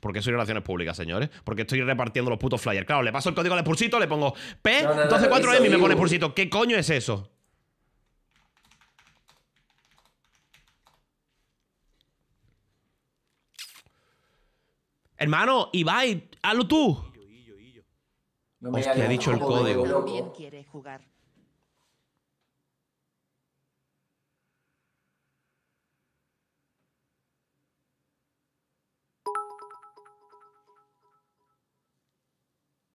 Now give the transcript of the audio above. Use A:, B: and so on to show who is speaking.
A: Porque soy relaciones públicas, señores? Porque estoy repartiendo los putos flyers. Claro, le paso el código al expulsito, le pongo P, entonces 4 124M y me pone expulsito.
B: ¿Qué coño es eso?
C: Hermano, Ibai, hazlo tú. me Hostia, dicho el
D: código. quiere jugar.